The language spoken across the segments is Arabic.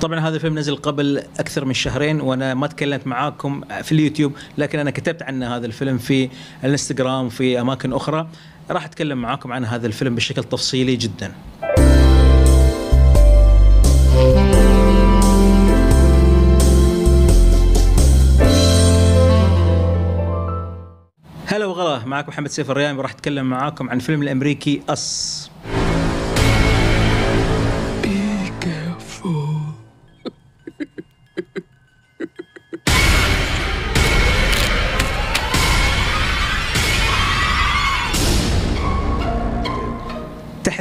طبعا هذا الفيلم نزل قبل اكثر من شهرين وانا ما تكلمت معاكم في اليوتيوب لكن انا كتبت عن هذا الفيلم في الانستغرام في اماكن اخرى راح اتكلم معاكم عن هذا الفيلم بشكل تفصيلي جدا. هلا وغلا معكم محمد سيف الريامي راح اتكلم معاكم عن فيلم الامريكي اس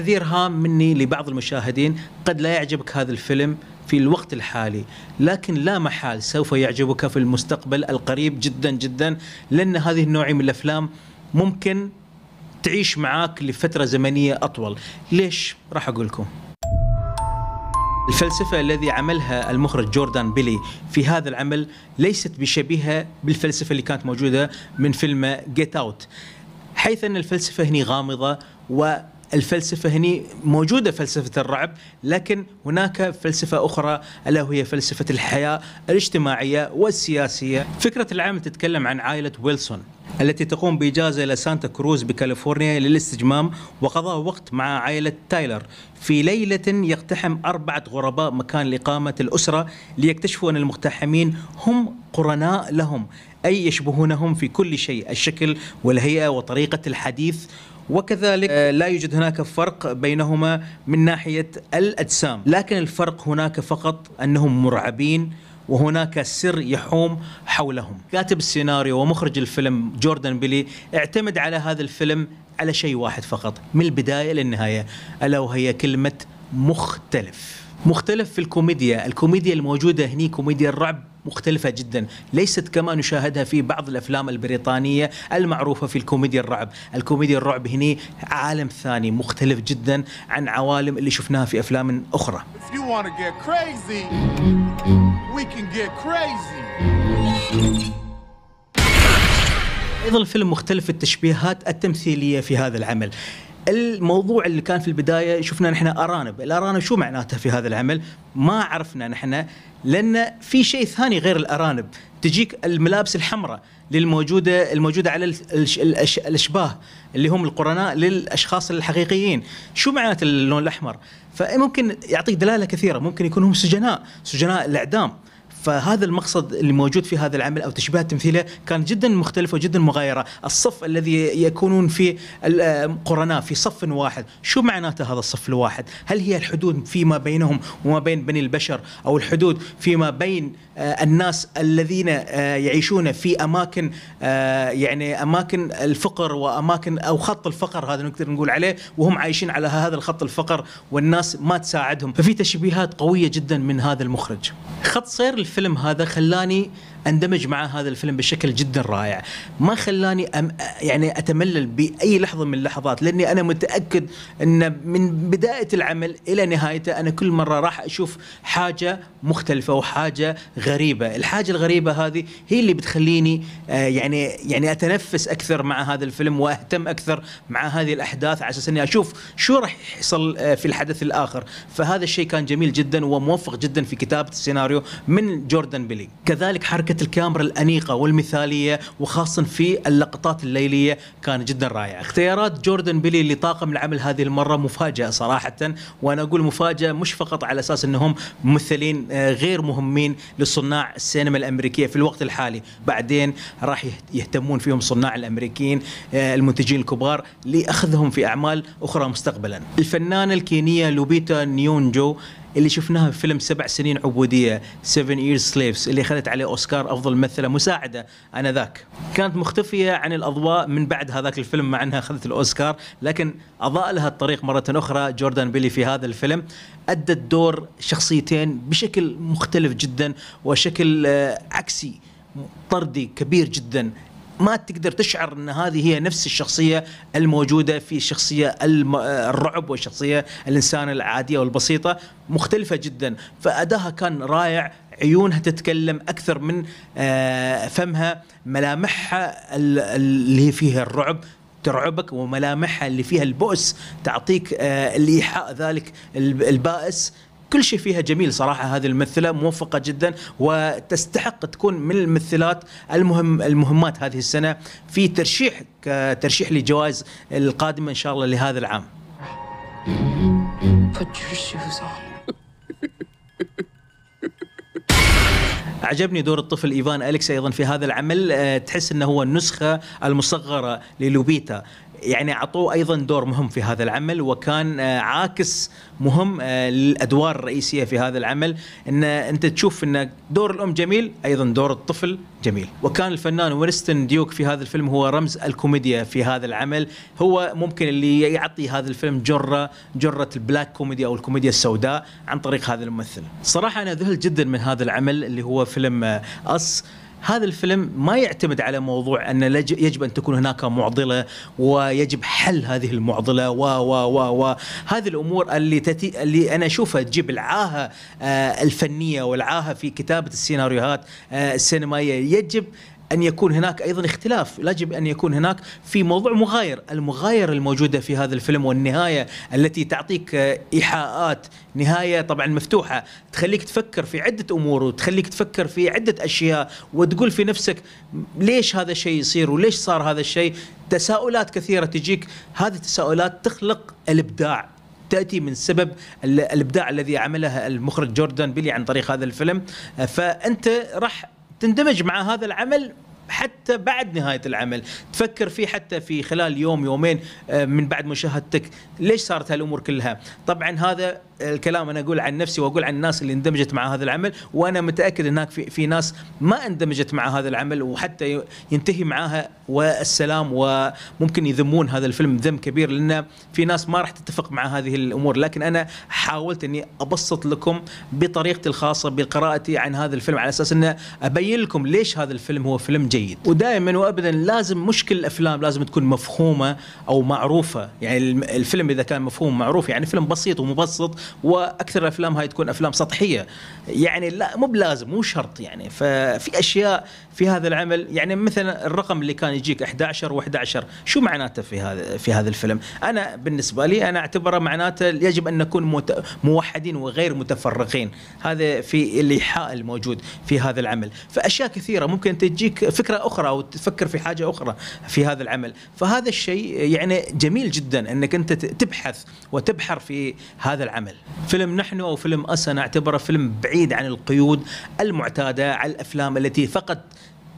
تعذير هام مني لبعض المشاهدين قد لا يعجبك هذا الفيلم في الوقت الحالي لكن لا محال سوف يعجبك في المستقبل القريب جدا جدا لأن هذه النوعية من الأفلام ممكن تعيش معاك لفترة زمنية أطول ليش؟ راح أقول لكم الفلسفة الذي عملها المخرج جوردان بيلي في هذا العمل ليست بشبيهة بالفلسفة اللي كانت موجودة من فيلم جيت أوت حيث أن الفلسفة هنا غامضة و الفلسفة هني موجودة فلسفة الرعب لكن هناك فلسفة أخرى ألا وهي فلسفة الحياة الاجتماعية والسياسية فكرة العام تتكلم عن عائلة ويلسون التي تقوم بإجازة إلى سانتا كروز بكاليفورنيا للاستجمام وقضاء وقت مع عائلة تايلر في ليلة يقتحم أربعة غرباء مكان لإقامة الأسرة ليكتشفوا أن المقتحمين هم قرناء لهم أي يشبهونهم في كل شيء الشكل والهيئة وطريقة الحديث وكذلك آه، لا يوجد هناك فرق بينهما من ناحية الأجسام لكن الفرق هناك فقط أنهم مرعبين وهناك سر يحوم حولهم كاتب السيناريو ومخرج الفيلم جوردن بيلي اعتمد على هذا الفيلم على شيء واحد فقط من البداية للنهاية ألا وهي كلمة مختلف مختلف في الكوميديا الكوميديا الموجودة هنا كوميديا الرعب مختلفة جدا ليست كما نشاهدها في بعض الأفلام البريطانية المعروفة في الكوميديا الرعب الكوميديا الرعب هنا عالم ثاني مختلف جدا عن عوالم اللي شفناها في أفلام أخرى أيضا الفيلم مختلف التشبيهات التمثيلية في هذا العمل الموضوع اللي كان في البدايه شفنا نحن ارانب، الارانب شو معناتها في هذا العمل؟ ما عرفنا نحن لان في شيء ثاني غير الارانب، تجيك الملابس الحمراء للموجوده الموجوده على الاشباه اللي هم القرناء للاشخاص الحقيقيين، شو معنات اللون الاحمر؟ فممكن يعطيك دلاله كثيره، ممكن يكونوا هم سجناء، سجناء الاعدام. فهذا المقصد اللي موجود في هذا العمل او تشبيه تمثيله كان جدا مختلفه وجدا مغايره، الصف الذي يكونون فيه القرناء في صف واحد، شو معناته هذا الصف الواحد؟ هل هي الحدود فيما بينهم وما بين بني البشر او الحدود فيما بين آه، الناس الذين آه، يعيشون في اماكن آه، يعني اماكن الفقر واماكن او خط الفقر هذا نقدر نقول عليه وهم عايشين على هذا الخط الفقر والناس ما تساعدهم، ففي تشبيهات قويه جدا من هذا المخرج. خط سير الفيلم هذا خلاني اندمج مع هذا الفيلم بشكل جدا رائع ما خلاني أم يعني اتملل باي لحظه من اللحظات لاني انا متاكد ان من بدايه العمل الى نهايته انا كل مره راح اشوف حاجه مختلفه وحاجه غريبه الحاجه الغريبه هذه هي اللي بتخليني آه، يعني يعني اتنفس اكثر مع هذا الفيلم واهتم اكثر مع هذه الاحداث على اساس اني اشوف شو راح يحصل آه، في الحدث الاخر فهذا الشيء كان جميل جدا وموفق جدا في كتابه السيناريو من جوردن بيلي كذلك حركه حركه الكاميرا الانيقه والمثاليه وخاصه في اللقطات الليليه كانت جدا رائعه اختيارات جوردن بيلي لطاقم العمل هذه المره مفاجاه صراحه وانا اقول مفاجاه مش فقط على اساس انهم ممثلين آه، غير مهمين لصناع السينما الامريكيه في الوقت الحالي بعدين راح يهتمون فيهم صناع الامريكيين آه، المنتجين الكبار لاخذهم في اعمال اخرى مستقبلا الفنانه الكينيه لوبيتا نيونجو اللي شفناها في فيلم سبع سنين عبوديه Seven years سليفز اللي اخذت عليه اوسكار افضل ممثله مساعده انذاك كانت مختفيه عن الاضواء من بعد هذاك الفيلم مع انها اخذت الاوسكار لكن اضاء لها الطريق مره اخرى جوردان بيلي في هذا الفيلم ادت دور شخصيتين بشكل مختلف جدا وشكل آه، عكسي طردي كبير جدا ما تقدر تشعر ان هذه هي نفس الشخصيه الموجوده في الشخصيه الرعب والشخصيه الانسان العاديه والبسيطه مختلفه جدا فاداها كان رائع عيونها تتكلم اكثر من آه، فمها ملامحها اللي فيها الرعب ترعبك وملامحها اللي فيها البؤس تعطيك آه، الايحاء ذلك البائس كل شيء فيها جميل صراحه هذه الممثله موفقه جدا وتستحق تكون من الممثلات المهم المهمات هذه السنه في ترشيح كترشيح لجوائز القادمه ان شاء الله لهذا العام. عجبني دور الطفل ايفان اليكس ايضا في هذا العمل آه، تحس انه هو النسخه المصغره للوبيتا يعني اعطوه ايضا دور مهم في هذا العمل وكان آه، عاكس مهم آه، للادوار الرئيسيه في هذا العمل ان انت تشوف ان دور الام جميل ايضا دور الطفل جميل وكان الفنان ورستن ديوك في هذا الفيلم هو رمز الكوميديا في هذا العمل هو ممكن اللي يعطي هذا الفيلم جره جره البلاك كوميدي او الكوميديا السوداء عن طريق هذا الممثل صراحه انا ذهل جدا من هذا العمل اللي هو فيلم آه، اس هذا الفيلم ما يعتمد على موضوع ان يجب ان تكون هناك معضله ويجب حل هذه المعضله و و و و هذه الامور اللي تتي اللي انا اشوفها تجيب العاهه آه، الفنيه والعاهه في كتابه السيناريوهات آه، السينمائيه يجب ان يكون هناك ايضا اختلاف، يجب ان يكون هناك في موضوع مغاير، المغاير الموجوده في هذا الفيلم والنهايه التي تعطيك ايحاءات، نهايه طبعا مفتوحه، تخليك تفكر في عده امور وتخليك تفكر في عده اشياء وتقول في نفسك ليش هذا الشيء يصير وليش صار هذا الشيء؟ تساؤلات كثيره تجيك، هذه التساؤلات تخلق الابداع، تاتي من سبب الابداع الذي عمله المخرج جوردان بيلي عن طريق هذا الفيلم فانت راح تندمج مع هذا العمل حتى بعد نهايه العمل تفكر فيه حتى في خلال يوم يومين آه، من بعد مشاهدتك ليش صارت هالامور كلها طبعا هذا الكلام انا اقول عن نفسي واقول عن الناس اللي اندمجت مع هذا العمل وانا متاكد هناك في, في ناس ما اندمجت مع هذا العمل وحتى ينتهي معاها والسلام وممكن يذمون هذا الفيلم ذم كبير لان في ناس ما راح تتفق مع هذه الامور لكن انا حاولت اني ابسط لكم بطريقتي الخاصه بقراءتي عن هذا الفيلم على اساس انه ابين لكم ليش هذا الفيلم هو فيلم جيد ودائما وابدا لازم مشكل الافلام لازم تكون مفهومه او معروفه يعني الفيلم اذا كان مفهوم معروف يعني فيلم بسيط ومبسط واكثر الافلام هاي تكون افلام سطحيه يعني لا مو بلازم مو شرط يعني ففي اشياء في هذا العمل يعني مثلا الرقم اللي كان يجيك 11 و11 شو معناته في هذا في هذا الفيلم انا بالنسبه لي انا اعتبره معناته يجب ان نكون موحدين وغير متفرقين هذا في الايحاء الموجود في هذا العمل فاشياء كثيره ممكن تجيك فكره اخرى او تفكر في حاجه اخرى في هذا العمل فهذا الشيء يعني جميل جدا انك انت تبحث وتبحر في هذا العمل فيلم نحن او فيلم اس انا اعتبره فيلم بعيد عن القيود المعتاده على الافلام التي فقط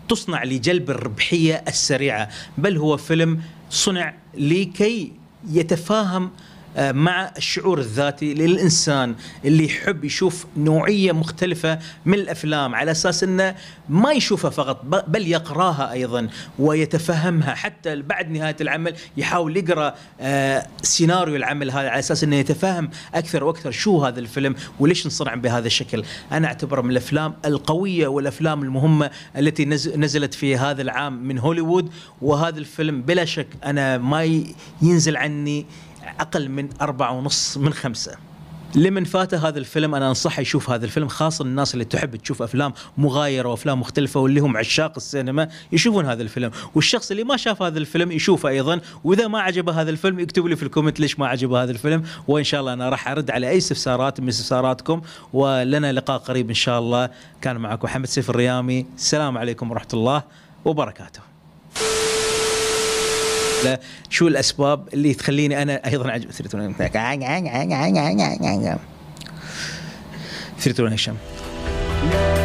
تصنع لجلب الربحيه السريعه بل هو فيلم صنع لكي يتفاهم آه، مع الشعور الذاتي للانسان اللي يحب يشوف نوعيه مختلفه من الافلام على اساس انه ما يشوفها فقط بل يقراها ايضا ويتفهمها حتى بعد نهايه العمل يحاول يقرا آه، سيناريو العمل هذا على اساس انه يتفهم اكثر واكثر شو هذا الفيلم وليش انصنع بهذا الشكل انا اعتبره من الافلام القويه والافلام المهمه التي نزلت في هذا العام من هوليوود وهذا الفيلم بلا شك انا ما ينزل عني اقل من أربعة ونص من خمسة لمن فاته هذا الفيلم انا انصحه يشوف هذا الفيلم خاصه الناس اللي تحب تشوف افلام مغايره وافلام مختلفه واللي هم عشاق السينما يشوفون هذا الفيلم والشخص اللي ما شاف هذا الفيلم يشوفه ايضا واذا ما عجبه هذا الفيلم يكتب لي في الكومنت ليش ما عجبه هذا الفيلم وان شاء الله انا راح ارد على اي استفسارات من استفساراتكم ولنا لقاء قريب ان شاء الله كان معكم محمد سيف الريامي السلام عليكم ورحمه الله وبركاته له شو الاسباب اللي تخليني انا ايضا اعجب ثريتون هشام